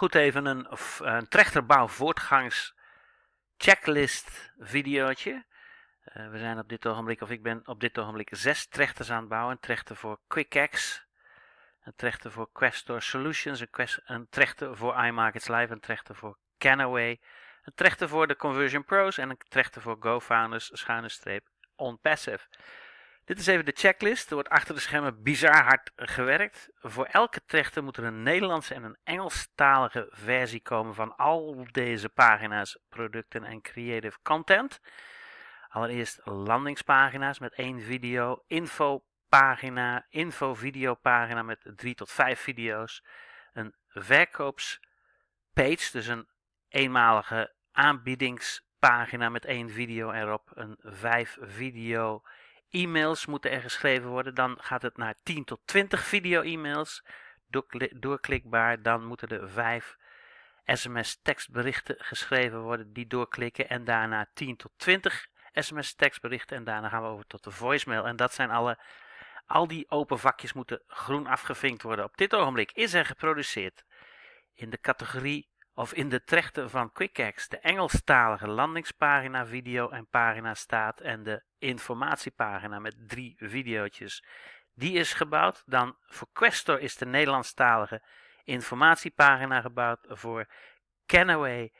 Goed, even een, een trechterbouw voortgangs checklist videootje. Eh, we zijn op dit ogenblik, of ik ben op dit ogenblik zes trechters aan het bouwen. Een trechter voor QuickX, een trechter voor Questor Solutions, een, quest, een trechter voor iMarkets Live, een trechter voor Canaway, een trechter voor de Conversion Pros en een trechter voor GoFounders, schuine streep, OnPassive. Dit is even de checklist. Er wordt achter de schermen bizar hard gewerkt. Voor elke trechter moet er een Nederlandse en een Engelstalige versie komen van al deze pagina's, producten en creative content. Allereerst landingspagina's met één video, infopagina, infovideopagina met drie tot vijf video's, een verkoopspage, dus een eenmalige aanbiedingspagina met één video erop, een vijf video e-mails moeten er geschreven worden. Dan gaat het naar 10 tot 20 video-e-mails doorklikbaar. Dan moeten er 5 sms-tekstberichten geschreven worden die doorklikken. En daarna 10 tot 20 sms-tekstberichten. En daarna gaan we over tot de voicemail. En dat zijn alle... Al die open vakjes moeten groen afgevinkt worden. Op dit ogenblik is er geproduceerd in de categorie of in de trechter van QuickX de Engelstalige landingspagina video en pagina staat en de informatiepagina met drie video's. Die is gebouwd, dan voor Questor is de Nederlandstalige informatiepagina gebouwd, voor Canaway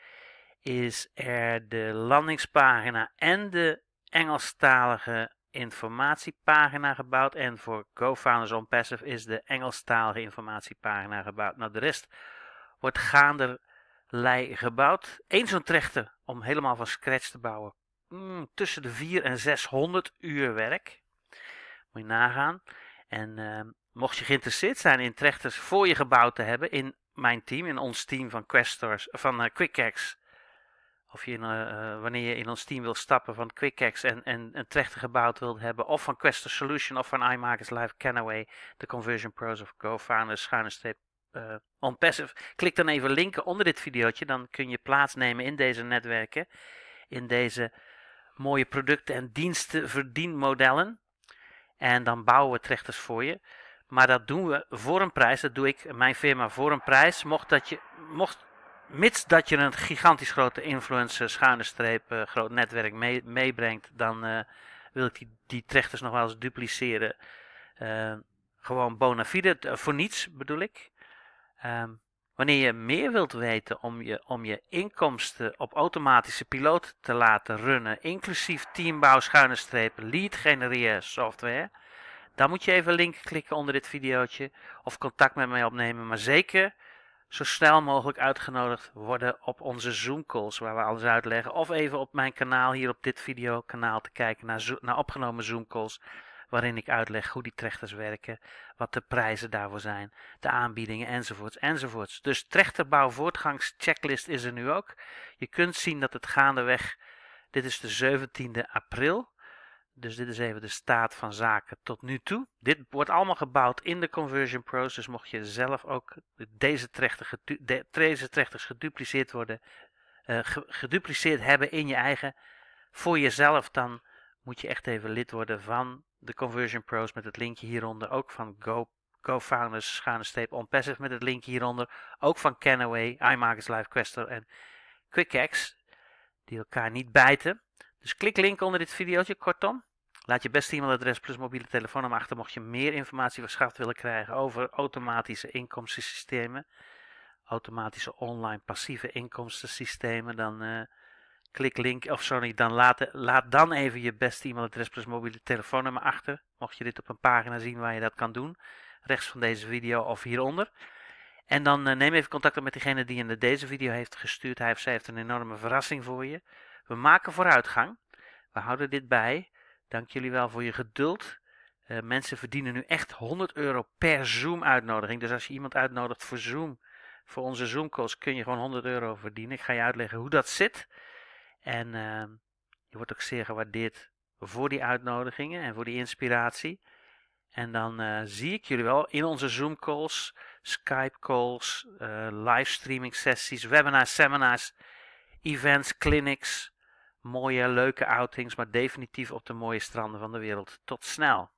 is er de landingspagina en de Engelstalige informatiepagina gebouwd en voor GoFounders on Passive is de Engelstalige informatiepagina gebouwd. Nou, de rest wordt gaande lei gebouwd. Eén zo'n trechter om helemaal van scratch te bouwen. Mm, tussen de 400 en 600 uur werk. Moet je nagaan. En ehm, mocht je geïnteresseerd zijn in trechters voor je gebouwd te hebben in mijn team, in ons team van Questors, eh, van uh, eh, QuickX. Of je in, eh, wanneer je in ons team wil stappen van QuickX en, en een trechter gebouwd wilt hebben, of van Questor Solution of van iMarkets Live Canaway, de Conversion Pros of GoFounders, schuine streep uh, Klik dan even linken onder dit videootje. Dan kun je plaatsnemen in deze netwerken. In deze mooie producten en diensten verdienmodellen. En dan bouwen we trechters voor je. Maar dat doen we voor een prijs. Dat doe ik, mijn firma, voor een prijs. Mocht dat je, mocht, mits dat je een gigantisch grote influencer, schuine streep, eh, groot netwerk meebrengt, dan eh, wil ik die, trechters nog wel eens dupliceren. gewoon bona fide, voor niets bedoel ik. Ehm, wanneer je meer wilt weten om je, om je inkomsten op automatische piloot te laten runnen, inclusief teambouw, schuine streep, lead genereren software, dan moet je even link klikken onder dit videootje of contact met mij opnemen. Maar zeker zo snel mogelijk uitgenodigd worden op onze Zoom calls waar we alles uitleggen. Of even op mijn kanaal hier op dit videokanaal te kijken naar, naar opgenomen Zoom calls waarin ik uitleg hoe die trechters werken, wat de prijzen daarvoor zijn, de aanbiedingen enzovoorts enzovoorts. Dus checklist is er nu ook. Je kunt zien dat het gaandeweg, dit is de 17e april, dus dit is even de staat van zaken tot nu toe. Dit wordt allemaal gebouwd in de conversion process. Dus mocht je zelf ook deze, trechter, deze trechters gedupliceerd worden, eh, gedupliceerd hebben in je eigen, voor jezelf, dan moet je echt even lid worden van de Conversion Pros met het linkje hieronder. Ook van Go, GoFounders, Steep, onpassive met het linkje hieronder. Ook van Canaway, iMarkets Live Questor en QuickX. Die elkaar niet bijten. Dus klik link onder dit videootje, kortom. Laat je beste e-mailadres plus mobiele telefoonnummer achter mocht je meer informatie verschaft willen krijgen over automatische inkomstensystemen. Automatische online passieve inkomstensystemen. Dan... Eh, Klik link, of sorry, dan laat, laat dan even je beste e-mailadres plus mobiele telefoonnummer achter. Mocht je dit op een pagina zien waar je dat kan doen. Rechts van deze video of hieronder. En dan eh, neem even contact op met degene die in deze video heeft gestuurd. Hij of zij heeft een enorme verrassing voor je. We maken vooruitgang. We houden dit bij. Dank jullie wel voor je geduld. Eh, mensen verdienen nu echt 100 euro per Zoom-uitnodiging. Dus als je iemand uitnodigt voor Zoom, voor onze Zoom-calls, kun je gewoon 100 euro verdienen. Ik ga je uitleggen hoe dat zit. En ehm, je wordt ook zeer gewaardeerd voor die uitnodigingen en voor die inspiratie. En dan eh, zie ik jullie wel in onze Zoom calls, Skype calls, uh, eh, livestreaming sessies, webinars, seminars, events, clinics. Mooie, leuke outings, maar definitief op de mooie stranden van de wereld. Tot snel!